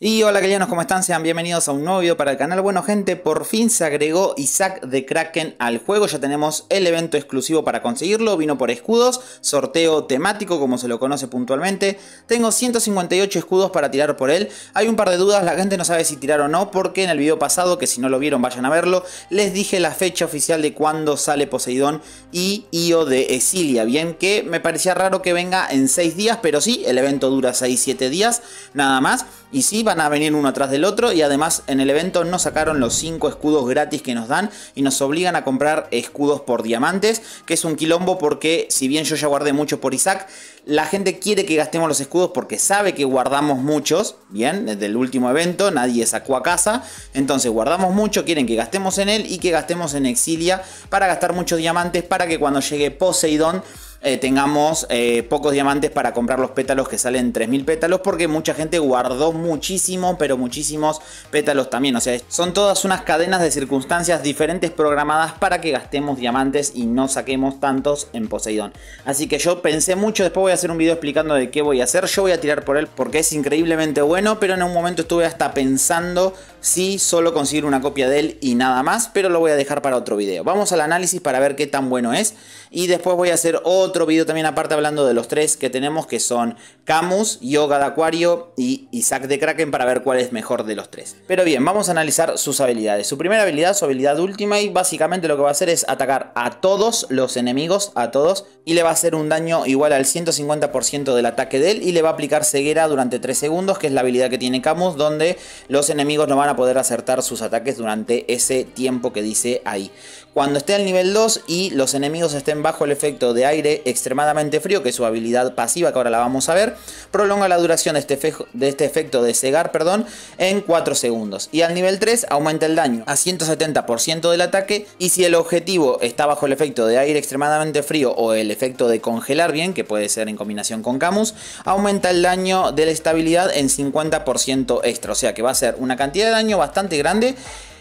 Y hola galianos, ¿cómo están? Sean bienvenidos a un nuevo video para el canal. Bueno gente, por fin se agregó Isaac de Kraken al juego, ya tenemos el evento exclusivo para conseguirlo, vino por escudos, sorteo temático como se lo conoce puntualmente, tengo 158 escudos para tirar por él, hay un par de dudas, la gente no sabe si tirar o no, porque en el video pasado, que si no lo vieron vayan a verlo, les dije la fecha oficial de cuando sale Poseidón y Io de Esilia, bien que me parecía raro que venga en 6 días, pero sí, el evento dura 6-7 días, nada más, y sí, van a venir uno atrás del otro y además en el evento no sacaron los 5 escudos gratis que nos dan y nos obligan a comprar escudos por diamantes, que es un quilombo porque si bien yo ya guardé mucho por Isaac, la gente quiere que gastemos los escudos porque sabe que guardamos muchos, bien, desde el último evento nadie sacó a casa, entonces guardamos mucho, quieren que gastemos en él y que gastemos en Exilia para gastar muchos diamantes para que cuando llegue Poseidón eh, tengamos eh, pocos diamantes para comprar los pétalos que salen 3000 pétalos, porque mucha gente guardó muchísimo, pero muchísimos pétalos también. O sea, son todas unas cadenas de circunstancias diferentes programadas para que gastemos diamantes y no saquemos tantos en Poseidón. Así que yo pensé mucho, después voy a hacer un video explicando de qué voy a hacer. Yo voy a tirar por él porque es increíblemente bueno, pero en un momento estuve hasta pensando si solo conseguir una copia de él y nada más, pero lo voy a dejar para otro video. Vamos al análisis para ver qué tan bueno es y después voy a hacer otro otro video también aparte hablando de los tres que tenemos, que son Camus, Yoga de Acuario y Isaac de Kraken para ver cuál es mejor de los tres. Pero bien, vamos a analizar sus habilidades. Su primera habilidad, su habilidad última, y básicamente lo que va a hacer es atacar a todos los enemigos, a todos, y le va a hacer un daño igual al 150% del ataque de él, y le va a aplicar ceguera durante 3 segundos, que es la habilidad que tiene Camus, donde los enemigos no van a poder acertar sus ataques durante ese tiempo que dice ahí. Cuando esté al nivel 2 y los enemigos estén bajo el efecto de aire extremadamente frío, que es su habilidad pasiva, que ahora la vamos a ver, prolonga la duración de este, de este efecto de cegar perdón, en 4 segundos. Y al nivel 3 aumenta el daño a 170% del ataque y si el objetivo está bajo el efecto de aire extremadamente frío o el efecto de congelar bien, que puede ser en combinación con Camus, aumenta el daño de la estabilidad en 50% extra, o sea que va a ser una cantidad de daño bastante grande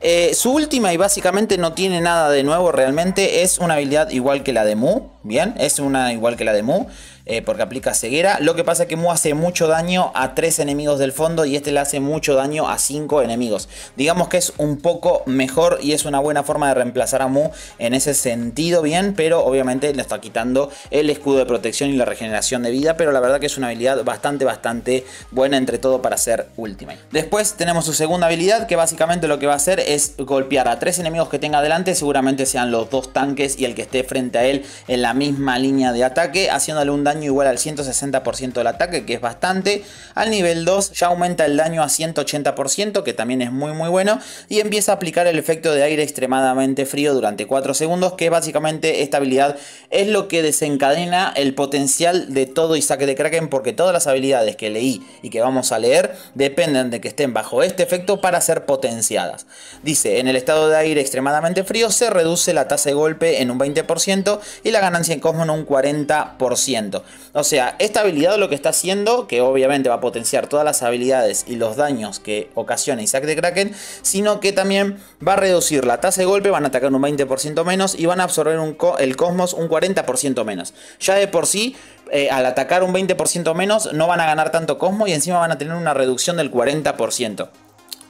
eh, su última y básicamente no tiene nada de nuevo realmente. Es una habilidad igual que la de Mu. Bien, es una igual que la de Mu. Eh, porque aplica ceguera. Lo que pasa es que Mu hace mucho daño a 3 enemigos del fondo y este le hace mucho daño a 5 enemigos. Digamos que es un poco mejor y es una buena forma de reemplazar a Mu en ese sentido bien, pero obviamente le está quitando el escudo de protección y la regeneración de vida, pero la verdad que es una habilidad bastante, bastante buena entre todo para ser Ultimate. Después tenemos su segunda habilidad que básicamente lo que va a hacer es golpear a 3 enemigos que tenga adelante, seguramente sean los dos tanques y el que esté frente a él en la misma línea de ataque, haciéndole un daño igual al 160% del ataque, que es bastante. Al nivel 2 ya aumenta el daño a 180%, que también es muy muy bueno. Y empieza a aplicar el efecto de aire extremadamente frío durante 4 segundos, que básicamente esta habilidad es lo que desencadena el potencial de todo Isaac de Kraken, porque todas las habilidades que leí y que vamos a leer dependen de que estén bajo este efecto para ser potenciadas. Dice, en el estado de aire extremadamente frío se reduce la tasa de golpe en un 20% y la ganancia en cosmo en un 40%. O sea, esta habilidad lo que está haciendo, que obviamente va a potenciar todas las habilidades y los daños que ocasiona Isaac de Kraken, sino que también va a reducir la tasa de golpe, van a atacar un 20% menos y van a absorber el cosmos un 40% menos. Ya de por sí, eh, al atacar un 20% menos, no van a ganar tanto cosmos y encima van a tener una reducción del 40%.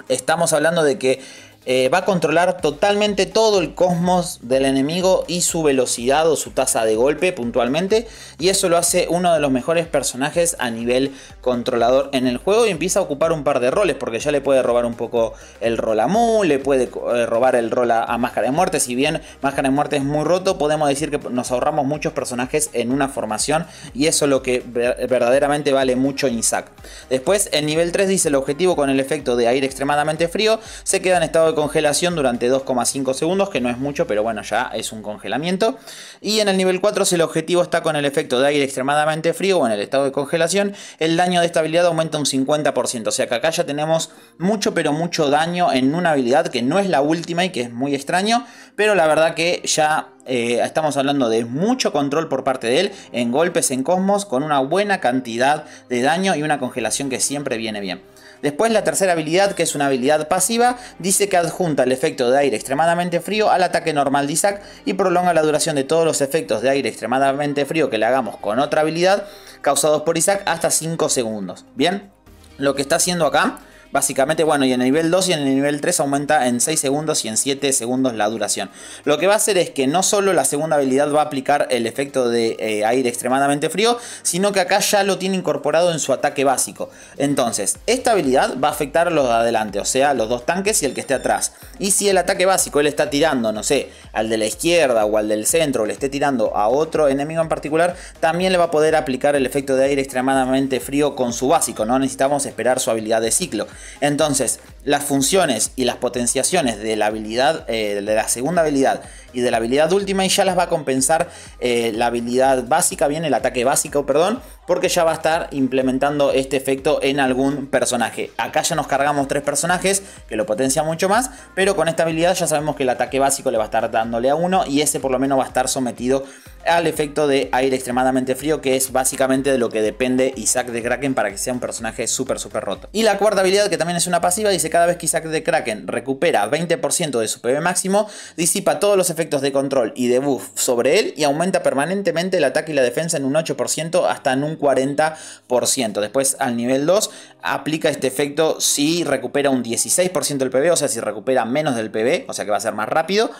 Estamos hablando de que eh, va a controlar totalmente todo el cosmos del enemigo y su velocidad o su tasa de golpe puntualmente. Y eso lo hace uno de los mejores personajes a nivel controlador en el juego y empieza a ocupar un par de roles porque ya le puede robar un poco el rol a Mu, le puede eh, robar el rol a, Máscara de Muerte. Si bien Máscara de Muerte es muy roto, podemos decir que nos ahorramos muchos personajes en una formación y eso es lo que verdaderamente vale mucho Isaac. Después en nivel 3 dice el objetivo con el efecto de aire extremadamente frío se queda en estado de congelación durante 2,5 segundos, que no es mucho, pero bueno, ya es un congelamiento. Y en el nivel 4, si el objetivo está con el efecto de aire extremadamente frío o en el estado de congelación, el daño de estabilidad aumenta un 50%. O sea que acá ya tenemos mucho, pero mucho daño en una habilidad que no es la última y que es muy extraño, pero la verdad que ya eh, estamos hablando de mucho control por parte de él en golpes en Cosmos con una buena cantidad de daño y una congelación que siempre viene bien. Después la tercera habilidad, que es una habilidad pasiva, dice que adjunta el efecto de aire extremadamente frío al ataque normal de Isaac y prolonga la duración de todos los efectos de aire extremadamente frío que le hagamos con otra habilidad causados por Isaac hasta 5 segundos. Bien, lo que está haciendo acá Básicamente, bueno, y en el nivel 2 y en el nivel 3 aumenta en 6 segundos y en 7 segundos la duración. Lo que va a hacer es que no solo la segunda habilidad va a aplicar el efecto de eh, aire extremadamente frío, sino que acá ya lo tiene incorporado en su ataque básico. Entonces, esta habilidad va a afectar a los de adelante, o sea, los dos tanques y el que esté atrás. Y si el ataque básico él está tirando, no sé, al de la izquierda o al del centro, le esté tirando a otro enemigo en particular, también le va a poder aplicar el efecto de aire extremadamente frío con su básico, no necesitamos esperar su habilidad de ciclo. Entonces, las funciones y las potenciaciones de la habilidad, eh, de la segunda habilidad y de la habilidad última y ya las va a compensar eh, la habilidad básica, bien, el ataque básico, perdón, porque ya va a estar implementando este efecto en algún personaje. Acá ya nos cargamos tres personajes que lo potencia mucho más, pero con esta habilidad ya sabemos que el ataque básico le va a estar dándole a uno y ese por lo menos va a estar sometido al efecto de aire extremadamente frío, que es básicamente de lo que depende Isaac de Kraken para que sea un personaje súper, súper roto. Y la cuarta habilidad, que también es una pasiva, dice cada vez que Isaac de Kraken recupera 20% de su PV máximo, disipa todos los efectos de control y de buff sobre él y aumenta permanentemente el ataque y la defensa en un 8% hasta en un 40%. Después al nivel 2 aplica este efecto si recupera un 16% del PV. o sea, si recupera menos del PV. o sea que va a ser más rápido.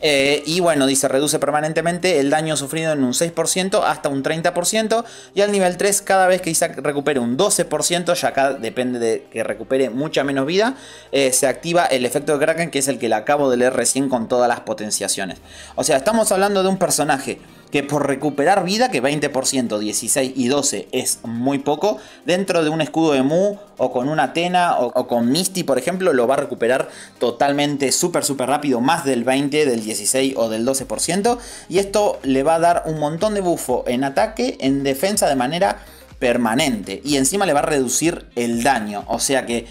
Eh, y bueno, dice, reduce permanentemente el daño sufrido en un 6% hasta un 30%. Y al nivel 3, cada vez que Isaac recupere un 12%, ya acá depende de que recupere mucha menos vida, eh, se activa el efecto de Kraken, que es el que le acabo de leer recién con todas las potenciaciones. O sea, estamos hablando de un personaje que por recuperar vida, que 20%, 16 y 12 es muy poco, dentro de un escudo de Mu o con una Atena o, con Misty, por ejemplo, lo va a recuperar totalmente súper, súper rápido, más del 20, del 16 o del 12%. Y esto le va a dar un montón de bufo en ataque, en defensa de manera permanente. Y encima le va a reducir el daño. O sea que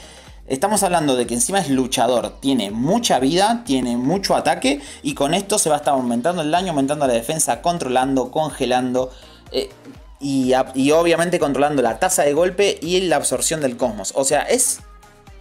Estamos hablando de que encima es luchador, tiene mucha vida, tiene mucho ataque y con esto se va a estar aumentando el daño, aumentando la defensa, controlando, congelando eh, y, obviamente controlando la tasa de golpe y la absorción del cosmos. O sea, es...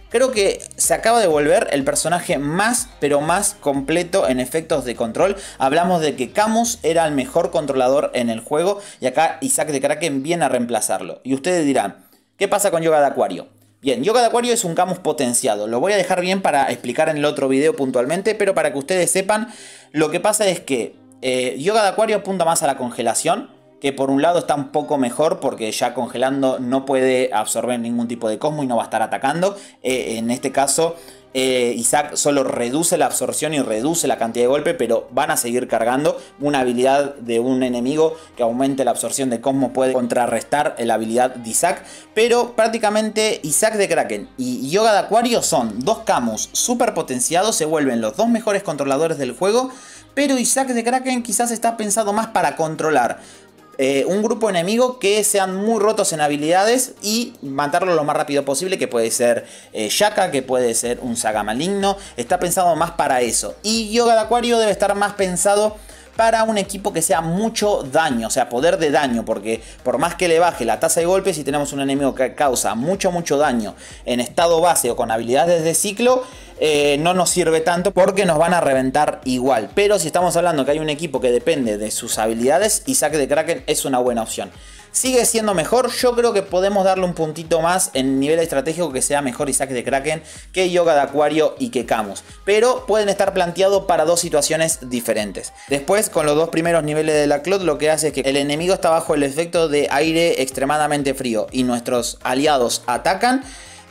Creo que se acaba de volver el personaje más, pero más completo en efectos de control. Hablamos de que Camus era el mejor controlador en el juego y acá Isaac de Kraken viene a reemplazarlo. Y ustedes dirán, ¿qué pasa con Yoga de Acuario? Bien, yoga de acuario es un camus potenciado. Lo voy a dejar bien para explicar en el otro video puntualmente, pero para que ustedes sepan, lo que pasa es que eh, yoga de acuario apunta más a la congelación, que por un lado está un poco mejor porque ya congelando no puede absorber ningún tipo de cosmo y no va a estar atacando. Eh, en este caso eh, Isaac solo reduce la absorción y reduce la cantidad de golpe, pero van a seguir cargando. Una habilidad de un enemigo que aumente la absorción de Cosmo puede contrarrestar la habilidad de Isaac. Pero prácticamente Isaac de Kraken y Yoga de Acuario son dos Camus super potenciados, se vuelven los dos mejores controladores del juego. Pero Isaac de Kraken quizás está pensado más para controlar eh, un grupo enemigo que sean muy rotos en habilidades y matarlo lo más rápido posible, que puede ser Shaka, eh, que puede ser un Saga maligno, está pensado más para eso. Y Yoga de Acuario debe estar más pensado para un equipo que sea mucho daño, o sea, poder de daño, porque por más que le baje la tasa de golpes, si tenemos un enemigo que causa mucho, mucho daño en estado base o con habilidades de ciclo, eh, no nos sirve tanto porque nos van a reventar igual. Pero si estamos hablando que hay un equipo que depende de sus habilidades, Isaac de Kraken es una buena opción. Sigue siendo mejor, yo creo que podemos darle un puntito más en nivel estratégico que sea mejor Isaac de Kraken que Yoga de Acuario y que Camus. Pero pueden estar planteados para dos situaciones diferentes. Después, con los dos primeros niveles de la Clot, lo que hace es que el enemigo está bajo el efecto de aire extremadamente frío y nuestros aliados atacan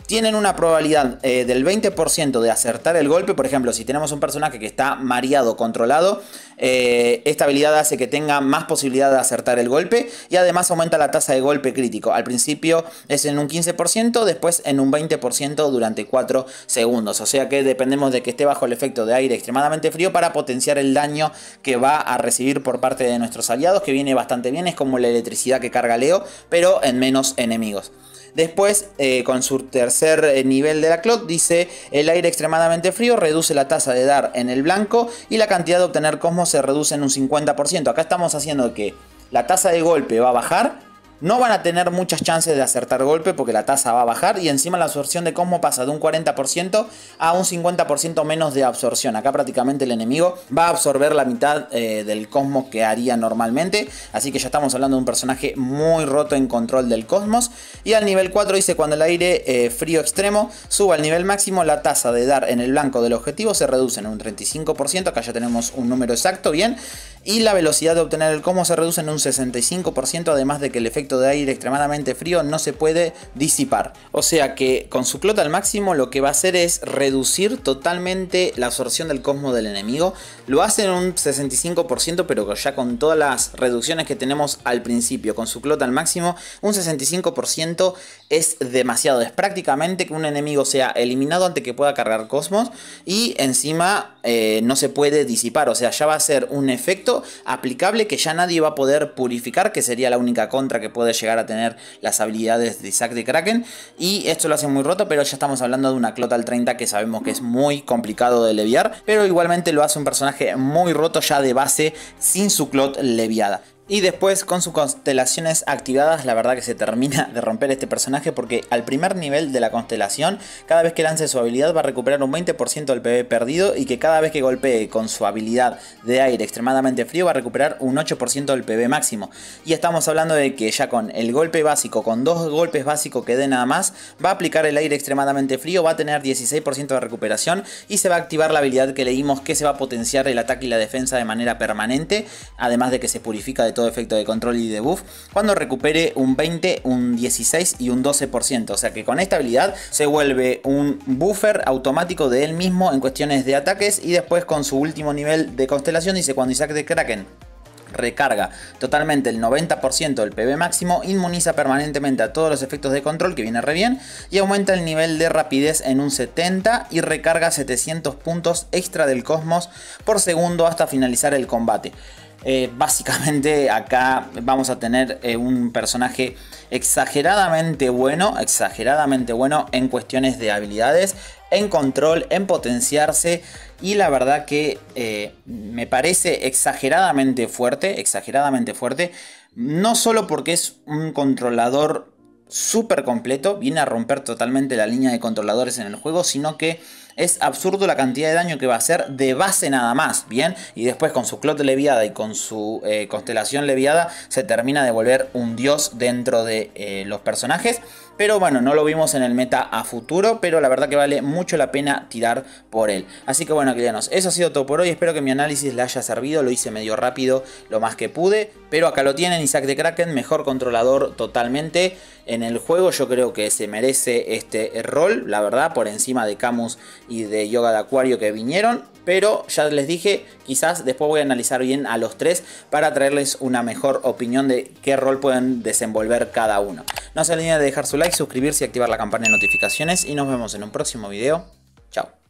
tienen una probabilidad eh, del 20% de acertar el golpe. Por ejemplo, si tenemos un personaje que está mareado, controlado, eh, esta habilidad hace que tenga más posibilidad de acertar el golpe y además aumenta la tasa de golpe crítico. Al principio es en un 15%, después en un 20% durante 4 segundos. O sea que dependemos de que esté bajo el efecto de aire extremadamente frío para potenciar el daño que va a recibir por parte de nuestros aliados, que viene bastante bien, es como la electricidad que carga Leo, pero en menos enemigos. Después, eh, con su tercer eh, nivel de la clot, dice el aire extremadamente frío reduce la tasa de dar en el blanco y la cantidad de obtener cosmos se reduce en un 50%. Acá estamos haciendo que la tasa de golpe va a bajar no van a tener muchas chances de acertar golpe porque la tasa va a bajar y encima la absorción de Cosmo pasa de un 40% a un 50% menos de absorción. Acá prácticamente el enemigo va a absorber la mitad eh, del Cosmos que haría normalmente. Así que ya estamos hablando de un personaje muy roto en control del Cosmos. Y al nivel 4 dice cuando el aire eh, frío extremo suba al nivel máximo la tasa de dar en el blanco del objetivo se reduce en un 35%. Acá ya tenemos un número exacto, bien y la velocidad de obtener el Cosmo se reduce en un 65%, además de que el efecto de aire extremadamente frío no se puede disipar. O sea que con su Clota al máximo lo que va a hacer es reducir totalmente la absorción del cosmo del enemigo. Lo hace en un 65%, pero ya con todas las reducciones que tenemos al principio, con su Clota al máximo, un 65% es demasiado. Es prácticamente que un enemigo sea eliminado antes que pueda cargar Cosmos y encima eh, no se puede disipar. O sea, ya va a ser un efecto aplicable que ya nadie va a poder purificar, que sería la única contra que puede llegar a tener las habilidades de Isaac de Kraken. Y esto lo hace muy roto, pero ya estamos hablando de una clot al 30 que sabemos que es muy complicado de leviar, pero igualmente lo hace un personaje muy roto ya de base sin su clot leviada. Y después con sus constelaciones activadas, la verdad que se termina de romper este personaje porque al primer nivel de la constelación, cada vez que lance su habilidad va a recuperar un 20% del pv perdido y que cada vez que golpee con su habilidad de aire extremadamente frío va a recuperar un 8% del pv máximo. Y estamos hablando de que ya con el golpe básico, con dos golpes básicos que dé nada más, va a aplicar el aire extremadamente frío, va a tener 16% de recuperación y se va a activar la habilidad que leímos que se va a potenciar el ataque y la defensa de manera permanente, además de que se purifica de todo efecto de control y de buff, cuando recupere un 20, un 16 y un 12%. O sea que con esta habilidad se vuelve un buffer automático de él mismo en cuestiones de ataques y después con su último nivel de constelación dice cuando Isaac de Kraken recarga totalmente el 90% del PB máximo, inmuniza permanentemente a todos los efectos de control, que viene re bien, y aumenta el nivel de rapidez en un 70 y recarga 700 puntos extra del cosmos por segundo hasta finalizar el combate. Eh, básicamente acá vamos a tener eh, un personaje exageradamente bueno, exageradamente bueno en cuestiones de habilidades, en control, en potenciarse y la verdad que eh, me parece exageradamente fuerte, exageradamente fuerte, no solo porque es un controlador súper completo, viene a romper totalmente la línea de controladores en el juego, sino que es absurdo la cantidad de daño que va a hacer de base nada más, ¿bien? Y después con su clot leviada y con su eh, constelación leviada se termina de volver un dios dentro de eh, los personajes. Pero bueno, no lo vimos en el meta a futuro, pero la verdad que vale mucho la pena tirar por él. Así que bueno, queridos, eso ha sido todo por hoy. Espero que mi análisis les haya servido. Lo hice medio rápido, lo más que pude. Pero acá lo tienen, Isaac de Kraken, mejor controlador totalmente en el juego. Yo creo que se merece este rol, la verdad, por encima de Camus y de Yoga de Acuario que vinieron. Pero ya les dije, quizás después voy a analizar bien a los tres para traerles una mejor opinión de qué rol pueden desenvolver cada uno. No se olviden de dejar su like, suscribirse y activar la campana de notificaciones. Y nos vemos en un próximo video. Chao.